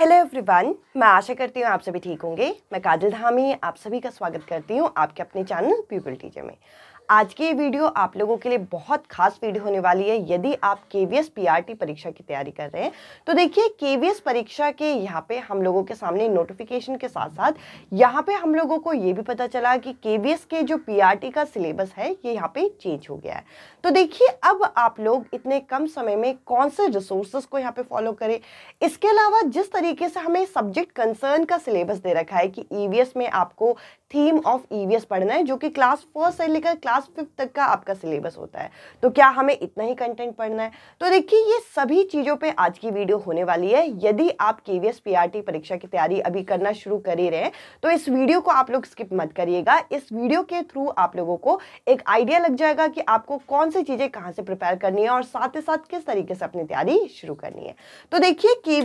hello everyone मैं आशा करती हूँ आप सभी ठीक होंगे मैं काजल धामी आप सभी का स्वागत करती हूँ आपके अपने चैनल पीपल टीचर में आज की वीडियो आप लोगों के लिए बहुत खास वीडियो होने वाली है यदि आप के वी परीक्षा की तैयारी कर रहे हैं तो देखिए के परीक्षा के यहाँ पे हम लोगों के सामने नोटिफिकेशन के साथ साथ यहाँ पे हम लोगों को ये भी पता चला कि के के जो पी का सिलेबस है ये यहाँ पे चेंज हो गया है तो देखिए अब आप लोग इतने कम समय में कौन से रिसोर्सेज को यहाँ पे फॉलो करें इसके अलावा जिस तरीके से हमें सब्जेक्ट कंसर्न का सिलेबस दे रखा है कि ई e में आपको थीम ऑफ ईवीएस पढ़ना है जो कि क्लास फर्स्ट से लेकर क्लास फिफ्थ तक का आपका सिलेबस होता है तो क्या हमें इतना ही कंटेंट पढ़ना है तो देखिए ये सभी चीज़ों पे आज की वीडियो होने वाली है यदि आप के वी e परीक्षा की तैयारी अभी करना शुरू कर ही रहे हैं तो इस वीडियो को आप लोग स्किप मत करिएगा इस वीडियो के थ्रू आप लोगों को एक आइडिया लग जाएगा कि आपको कौन सी चीज़ें कहाँ से प्रिपेयर करनी है और साथ ही साथ किस तरीके से अपनी तैयारी शुरू करनी है तो देखिए के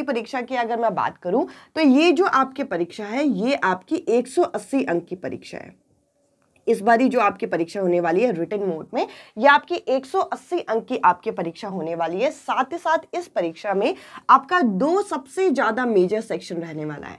e परीक्षा की अगर मैं बात करूँ तो ये जो आपकी परीक्षा है ये आपकी एक 180 अंक की परीक्षा है इस बारी जो आपकी परीक्षा होने वाली है रिटर्न मोड में ये आपकी 180 अंक की आपकी परीक्षा होने वाली है साथ ही साथ इस परीक्षा में आपका दो सबसे ज़्यादा मेजर सेक्शन रहने वाला है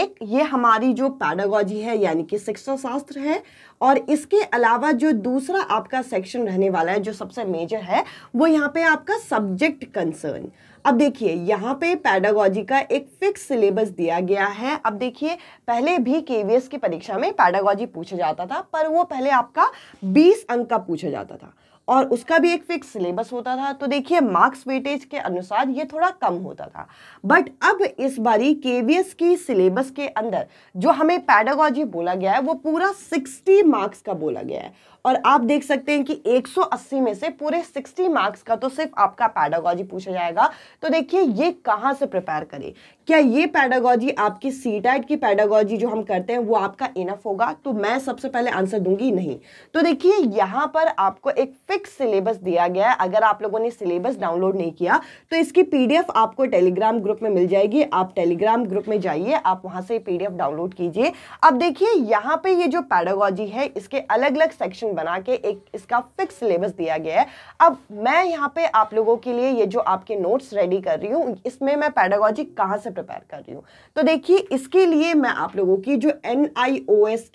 एक ये हमारी जो पैडागोजी है यानी कि शिक्षा शास्त्र है और इसके अलावा जो दूसरा आपका सेक्शन रहने वाला है जो सबसे मेजर है वो यहाँ पे आपका सब्जेक्ट कंसर्न अब देखिए यहाँ पे पैडागोजी का एक फिक्स सिलेबस दिया गया है अब देखिए पहले भी एस की परीक्षा में पैडागोजी पूछा जाता था पर वो पहले आपका 20 अंक का पूछा जाता था और उसका भी एक फिक्स सिलेबस होता था तो देखिए मार्क्स वेटेज के अनुसार ये थोड़ा कम होता था बट अब इस बारी के की सिलेबस के अंदर जो हमें पैडागोजी बोला गया है वो पूरा 60 मार्क्स का बोला गया है और आप देख सकते हैं कि 180 में से पूरे 60 मार्क्स का तो सिर्फ आपका पैडागॉजी पूछा जाएगा तो देखिए ये कहाँ से प्रिपेयर करें क्या ये पैडागॉजी आपकी सी टाइट की पैडागॉजी जो हम करते हैं वो आपका इनफ होगा तो मैं सबसे पहले आंसर दूंगी नहीं तो देखिए यहाँ पर आपको एक फिक्स सिलेबस दिया गया है अगर आप लोगों ने सिलेबस डाउनलोड नहीं किया तो इसकी पीडीएफ आपको टेलीग्राम ग्रुप में मिल जाएगी आप टेलीग्राम ग्रुप में जाइए आप वहाँ से पी डाउनलोड कीजिए अब देखिए यहाँ पर ये जो पैडागॉजी है इसके अलग अलग सेक्शन टीम बना के एक इसका फिक्स सिलेबस दिया गया है अब मैं यहाँ पे आप लोगों के लिए ये जो आपके नोट्स रेडी कर रही हूँ इसमें मैं पैडागॉजी कहाँ से प्रिपेयर कर रही हूँ तो देखिए इसके लिए मैं आप लोगों की जो एन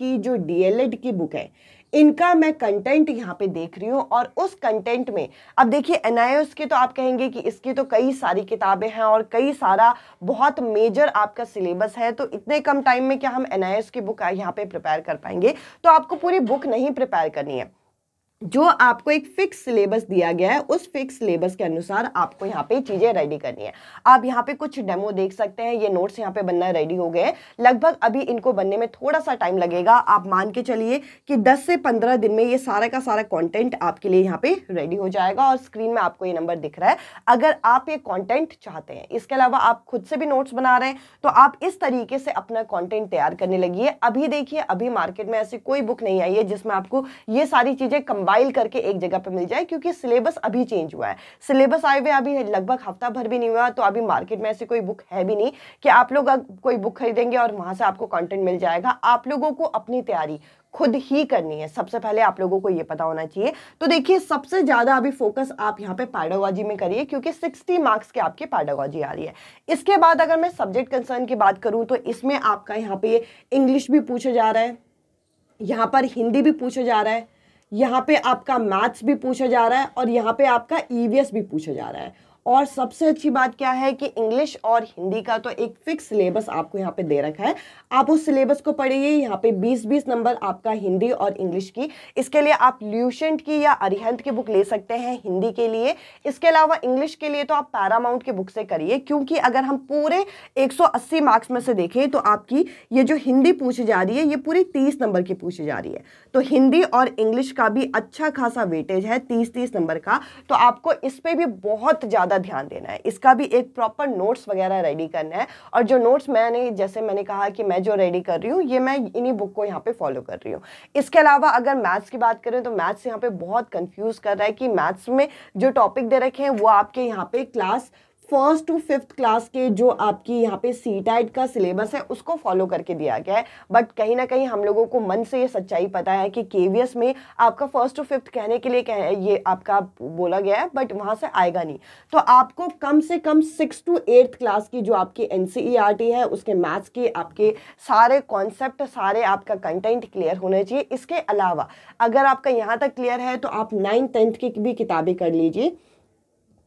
की जो डी की बुक है इनका मैं कंटेंट यहाँ पे देख रही हूँ और उस कंटेंट में अब देखिए एन के तो आप कहेंगे कि इसकी तो कई सारी किताबें हैं और कई सारा बहुत मेजर आपका सिलेबस है तो इतने कम टाइम में क्या हम एन की बुक यहाँ पे प्रिपेयर कर पाएंगे तो आपको पूरी बुक नहीं प्रिपेयर करनी है जो आपको एक फिक्स सिलेबस दिया गया है उस फिक्स सिलेबस के अनुसार आपको यहाँ पे चीज़ें रेडी करनी है आप यहाँ पे कुछ डेमो देख सकते हैं ये नोट्स यहाँ पे बनना रेडी हो गए हैं लगभग अभी इनको बनने में थोड़ा सा टाइम लगेगा आप मान के चलिए कि 10 से 15 दिन में ये सारा का सारा कंटेंट आपके लिए यहाँ पे रेडी हो जाएगा और स्क्रीन में आपको ये नंबर दिख रहा है अगर आप ये कॉन्टेंट चाहते हैं इसके अलावा आप खुद से भी नोट्स बना रहे हैं तो आप इस तरीके से अपना कॉन्टेंट तैयार करने लगी है अभी देखिए अभी मार्केट में ऐसी कोई बुक नहीं आई है जिसमें आपको ये सारी चीज़ें कम कंबाइल करके एक जगह पर मिल जाए क्योंकि सिलेबस अभी चेंज हुआ है सिलेबस आए हुए अभी लगभग हफ्ता भर भी नहीं हुआ तो अभी मार्केट में ऐसी कोई बुक है भी नहीं कि आप लोग कोई बुक खरीदेंगे और वहाँ से आपको कॉन्टेंट मिल जाएगा आप लोगों को अपनी तैयारी खुद ही करनी है सबसे पहले आप लोगों को ये पता होना चाहिए तो देखिए सबसे ज़्यादा अभी फोकस आप यहाँ पे पैडागोजी में करिए क्योंकि 60 मार्क्स के आपके पैडागोजी आ रही है इसके बाद अगर मैं सब्जेक्ट कंसर्न की बात करूँ तो इसमें आपका यहाँ पे इंग्लिश भी पूछा जा रहा है यहाँ पर हिंदी भी पूछा जा रहा है यहाँ पे आपका मैथ्स भी पूछा जा रहा है और यहाँ पे आपका ईवीएस e भी पूछा जा रहा है और सबसे अच्छी बात क्या है कि इंग्लिश और हिंदी का तो एक फिक्स सिलेबस आपको यहाँ पे दे रखा है आप उस सिलेबस को पढ़िए यहाँ पे 20-20 नंबर आपका हिंदी और इंग्लिश की इसके लिए आप ल्यूशेंट की या अरिहंत की बुक ले सकते हैं हिंदी के लिए इसके अलावा इंग्लिश के लिए तो आप पैरामाउंट की बुक से करिए क्योंकि अगर हम पूरे एक मार्क्स में से देखें तो आपकी ये जो हिंदी पूछी जा रही है ये पूरी तीस नंबर की पूछी जा रही है तो हिंदी और इंग्लिश का भी अच्छा खासा वेटेज है तीस तीस नंबर का तो आपको इस पर भी बहुत ज़्यादा ज़्यादा ध्यान देना है इसका भी एक प्रॉपर नोट्स वगैरह रेडी करना है और जो नोट्स मैंने जैसे मैंने कहा कि मैं जो रेडी कर रही हूँ ये मैं इन्हीं बुक को यहाँ पे फॉलो कर रही हूँ इसके अलावा अगर मैथ्स की बात करें तो मैथ्स यहाँ पे बहुत कंफ्यूज कर रहा है कि मैथ्स में जो टॉपिक दे रखे हैं वो आपके यहाँ पे class first to fifth class के जो आपकी यहाँ पे सी टाइट का सिलेबस है उसको फॉलो करके दिया गया है बट कहीं ना कहीं हम लोगों को मन से ये सच्चाई पता है कि के में आपका फर्स्ट टू फिफ्थ कहने के लिए कह ये आपका बोला गया है बट वहाँ से आएगा नहीं तो आपको कम से कम सिक्स टू एट्थ क्लास की जो आपकी एन e है उसके मैथ्स की आपके सारे कॉन्सेप्ट सारे आपका कंटेंट क्लियर होना चाहिए इसके अलावा अगर आपका यहाँ तक क्लियर है तो आप नाइन्थ टेंथ की भी किताबें कर लीजिए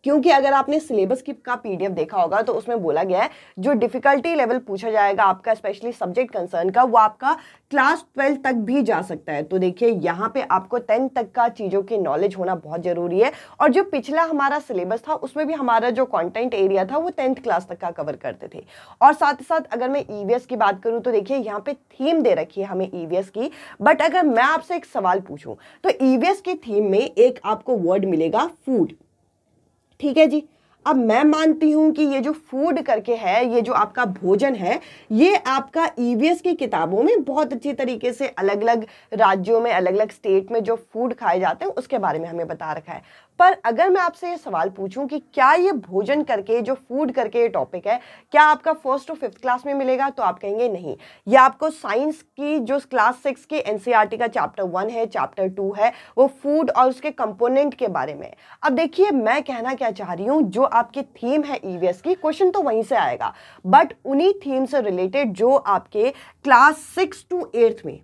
क्योंकि अगर आपने सिलेबस की का पीडीएफ देखा होगा तो उसमें बोला गया है जो डिफिकल्टी लेवल पूछा जाएगा आपका स्पेशली सब्जेक्ट कंसर्न का वो आपका क्लास ट्वेल्थ तक भी जा सकता है तो देखिए यहाँ पे आपको टेंथ तक का चीज़ों की नॉलेज होना बहुत ज़रूरी है और जो पिछला हमारा सिलेबस था उसमें भी हमारा जो कॉन्टेंट एरिया था वो टेंथ क्लास तक का कवर करते थे और साथ ही साथ अगर मैं ई e की बात करूँ तो देखिए यहाँ पर थीम दे रखी है हमें ई e की बट अगर मैं आपसे एक सवाल पूछूँ तो ई e की थीम में एक आपको वर्ड मिलेगा फूड ठीक है जी अब मैं मानती हूँ कि ये जो फूड करके है ये जो आपका भोजन है ये आपका ईवीएस e की किताबों में बहुत अच्छी तरीके से अलग अलग राज्यों में अलग अलग स्टेट में जो फूड खाए जाते हैं उसके बारे में हमें बता रखा है पर अगर मैं आपसे ये सवाल पूछूं कि क्या ये भोजन करके जो फूड करके ये टॉपिक है क्या आपका फर्स्ट टू फिफ्थ क्लास में मिलेगा तो आप कहेंगे नहीं ये आपको साइंस की जो क्लास सिक्स के एन e का चैप्टर वन है चैप्टर टू है वो फूड और उसके कंपोनेंट के बारे में अब देखिए मैं कहना क्या चाह रही हूँ जो आपकी थीम है ई e की क्वेश्चन तो वहीं से आएगा बट उन्हीं थीम से रिलेटेड जो आपके क्लास सिक्स टू एट्थ में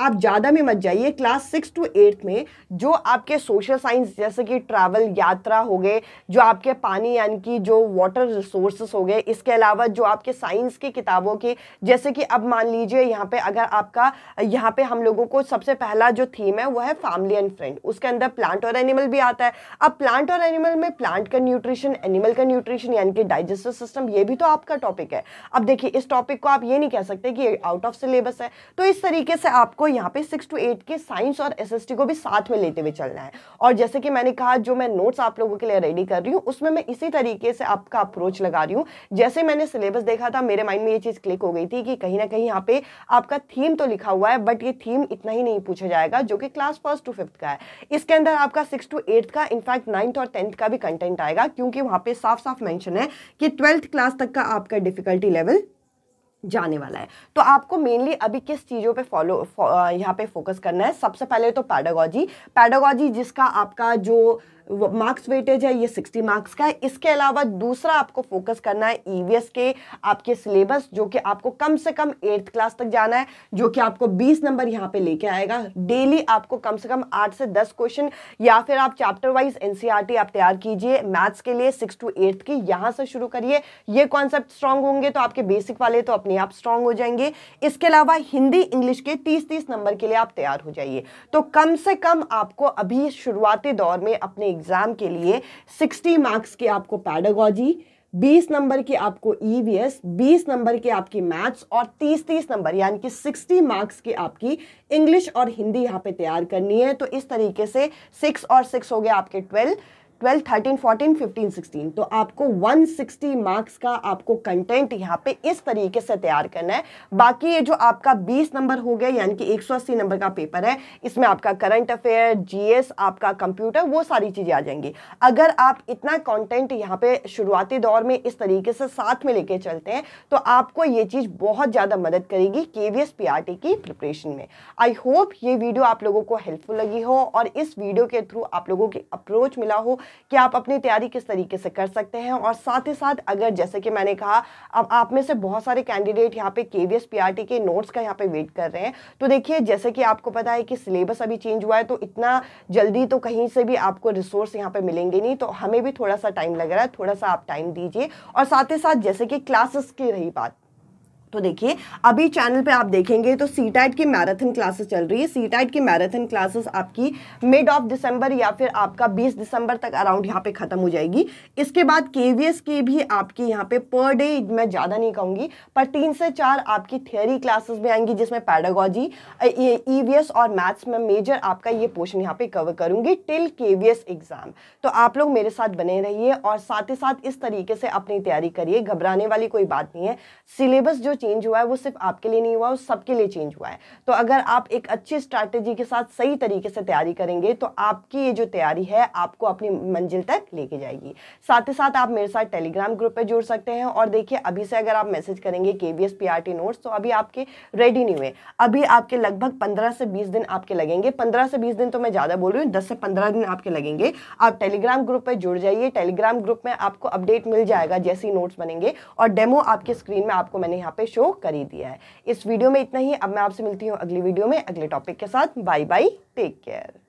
आप ज़्यादा में मत जाइए क्लास सिक्स टू एट्थ में जो आपके सोशल साइंस जैसे कि ट्रैवल यात्रा हो गए जो आपके पानी यानी कि जो वाटर रिसोर्सेस हो गए इसके अलावा जो आपके साइंस की किताबों की जैसे कि अब मान लीजिए यहाँ पे अगर आपका यहाँ पे हम लोगों को सबसे पहला जो थीम है वो है फैमिली एंड फ्रेंड उसके अंदर प्लांट और एनिमल भी आता है अब प्लांट और एनिमल में प्लांट का न्यूट्रिशन एनिमल का न्यूट्रिशन यानी कि डाइजेस्टिव सिस्टम ये भी तो आपका टॉपिक है अब देखिए इस टॉपिक को आप ये नहीं कह सकते कि आउट ऑफ सिलेबस है तो इस तरीके से आपको आपको यहाँ पे सिक्स टू एट के साइंस और एस को भी साथ में लेते हुए चलना है और जैसे कि मैंने कहा जो मैं नोट्स आप लोगों के लिए रेडी कर रही हूँ उसमें मैं इसी तरीके से आपका अप्रोच लगा रही हूँ जैसे मैंने सिलेबस देखा था मेरे माइंड में ये चीज़ क्लिक हो गई थी कि कहीं ना कहीं यहाँ पे आपका थीम तो लिखा हुआ है बट ये थीम इतना ही नहीं पूछा जाएगा जो कि क्लास फर्स्ट टू फिफ्थ का है इसके अंदर आपका सिक्स टू एट्थ का इनफैक्ट नाइन्थ और टेंथ का भी कंटेंट आएगा क्योंकि वहाँ पे साफ साफ मैंशन है कि ट्वेल्थ क्लास तक का आपका डिफिकल्टी लेवल जाने वाला है तो आपको मेनली अभी किस चीज़ों पे फॉलो फौ, यहाँ पे फोकस करना है सबसे पहले तो पैडागॉजी पैडागॉजी जिसका आपका जो मार्क्स वेटेज है ये सिक्सटी मार्क्स का है इसके अलावा दूसरा आपको फोकस करना है ईवीएस e के आपके सिलेबस जो कि आपको कम से कम एट्थ क्लास तक जाना है जो कि आपको बीस नंबर यहाँ पे लेके आएगा डेली आपको कम से कम आठ से दस क्वेश्चन या फिर आप चैप्टर वाइज एनसीईआरटी आप तैयार कीजिए मैथ्स के लिए सिक्स टू एट्थ की यहाँ से शुरू करिए ये कॉन्सेप्ट स्ट्रांग होंगे तो आपके बेसिक वाले तो अपने आप स्ट्रांग हो जाएंगे इसके अलावा हिंदी इंग्लिश के तीस तीस नंबर के लिए आप तैयार हो जाइए तो कम से कम आपको अभी शुरुआती दौर में अपने एग्ज़ाम के लिए 60 मार्क्स के आपको पैडागॉजी 20 नंबर के आपको ईवीएस e 20 बीस नंबर के आपकी मैथ्स और 30-30 नंबर यानी कि 60 मार्क्स के आपकी इंग्लिश और हिंदी यहाँ पे तैयार करनी है तो इस तरीके से 6 और 6 हो गया आपके 12 twelfth thirteen fourteen fifteen sixteen तो आपको 160 मार्क्स का आपको कंटेंट यहाँ पे इस तरीके से तैयार करना है बाकी ये जो आपका 20 नंबर हो गया यानी कि 180 नंबर का पेपर है इसमें आपका करंट अफेयर जीएस आपका कंप्यूटर वो सारी चीज़ें आ जाएंगी अगर आप इतना कॉन्टेंट यहाँ पे शुरुआती दौर में इस तरीके से साथ में लेके चलते हैं तो आपको ये चीज़ बहुत ज़्यादा मदद करेगी के वी की प्रिपरेशन में आई होप ये वीडियो आप लोगों को हेल्पफुल लगी हो और इस वीडियो के थ्रू आप लोगों की अप्रोच मिला हो कि आप अपनी तैयारी किस तरीके से कर सकते हैं और साथ ही साथ अगर जैसे कि मैंने कहा अब आप में से बहुत सारे कैंडिडेट यहाँ पे के वी के नोट्स का यहाँ पे वेट कर रहे हैं तो देखिए जैसे कि आपको पता है कि सिलेबस अभी चेंज हुआ है तो इतना जल्दी तो कहीं से भी आपको रिसोर्स यहाँ पे मिलेंगे नहीं तो हमें भी थोड़ा सा टाइम लग रहा है थोड़ा सा आप टाइम दीजिए और साथ ही साथ जैसे कि क्लासेस की रही बात तो देखिए अभी चैनल पे आप देखेंगे तो सी टाइट की मैराथन क्लासेस चल रही है सी टाइट की मैराथन क्लासेस आपकी मिड ऑफ दिसंबर या फिर आपका 20 दिसंबर तक अराउंड यहाँ पे ख़त्म हो जाएगी इसके बाद के की भी आपकी यहाँ पे पर डे मैं ज़्यादा नहीं कहूँगी पर तीन से चार आपकी थियोरी क्लासेस भी आएंगी जिसमें पैडागॉजी ई e और मैथ्स में मेजर आपका ये पोर्शन यहाँ पे कवर करूँगी टिल के एग्ज़ाम तो आप लोग मेरे साथ बने रहिए और साथ ही साथ इस तरीके से अपनी तैयारी करिए घबराने वाली कोई बात नहीं है सिलेबस जो चेंज हुआ है वो सिर्फ आपके लिए नहीं हुआ वो सबके लिए चेंज हुआ है तो अगर आप एक अच्छी स्ट्रैटेजी के साथ सही तरीके से तैयारी करेंगे तो आपकी ये जो तैयारी है आपको अपनी मंजिल तक लेके जाएगी साथ ही साथ आप मेरे साथ टेलीग्राम ग्रुप पर जुड़ सकते हैं और देखिए अभी से अगर आप मैसेज करेंगे के बी नोट्स तो अभी आपके रेडी नहीं हुए अभी आपके लगभग पंद्रह से बीस दिन आपके लगेंगे पंद्रह से बीस दिन तो मैं ज़्यादा बोल रही हूँ दस से पंद्रह दिन आपके लगेंगे आप टेलीग्राम ग्रुप पर जुड़ जाइए टेलीग्राम ग्रुप में आपको अपडेट मिल जाएगा जैसे ही नोट्स बनेंगे और डेमो आपके स्क्रीन में आपको मैंने यहाँ पे पे शो कर ही दिया है इस वीडियो में इतना ही अब मैं आपसे मिलती हूँ अगली वीडियो में अगले टॉपिक के साथ बाय बाय टेक केयर